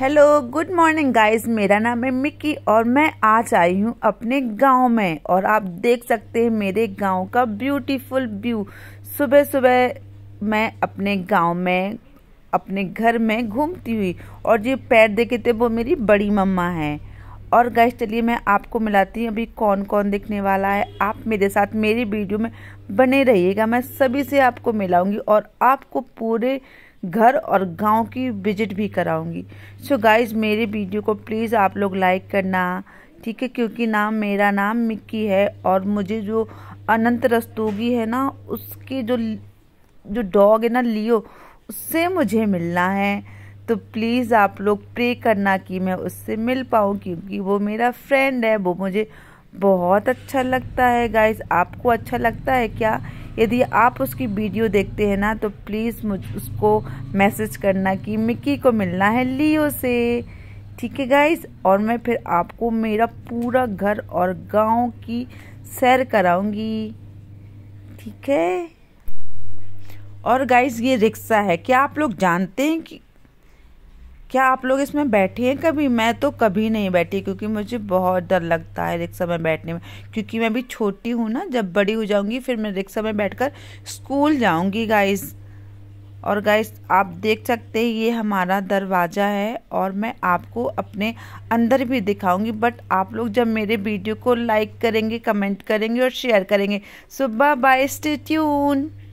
hello good morning guys मेरा नाम है मिक्की और मैं आज आई हूँ अपने गांव में और आप देख सकते हैं मेरे गांव का ब्यूटीफुल व्यू सुबह सुबह मैं अपने गांव में अपने घर में घूमती हुई और जो पैर देखे थे वो मेरी बड़ी मम्मा हैं और गाइस चलिए मैं आपको मिलाती हूँ अभी कौन कौन दिखने वाला है आप मेरे साथ मेरी वीडियो में बने रहिएगा मैं सभी से आपको मिलाऊंगी और आपको पूरे घर और गांव की विजिट भी कराऊंगी सो so गाइज़ मेरे वीडियो को प्लीज़ आप लोग लाइक करना ठीक है क्योंकि नाम मेरा नाम मिक्की है और मुझे जो अनंत रस्तोगी है ना उसके जो जो डॉग है ना लियो उससे मुझे मिलना है तो प्लीज़ आप लोग प्रे करना कि मैं उससे मिल पाऊँ क्योंकि वो मेरा फ्रेंड है वो मुझे बहुत अच्छा लगता है गाइज आपको अच्छा लगता है क्या यदि आप उसकी वीडियो देखते हैं ना तो प्लीज़ मुझ उसको मैसेज करना कि मिक्की को मिलना है लियो से ठीक है गाइज और मैं फिर आपको मेरा पूरा घर और गांव की सैर कराऊंगी ठीक है और गाइज ये रिक्शा है क्या आप लोग जानते हैं कि क्या आप लोग इसमें बैठे हैं कभी मैं तो कभी नहीं बैठी क्योंकि मुझे बहुत डर लगता है रिक्शा में बैठने में क्योंकि मैं अभी छोटी हूँ ना जब बड़ी हो जाऊँगी फिर मैं रिक्शा में बैठकर स्कूल जाऊँगी गाइस और गाइस आप देख सकते हैं ये हमारा दरवाज़ा है और मैं आपको अपने अंदर भी दिखाऊंगी बट आप लोग जब मेरे वीडियो को लाइक करेंगे कमेंट करेंगे और शेयर करेंगे सुबह बाय बाय स्टे ट्यून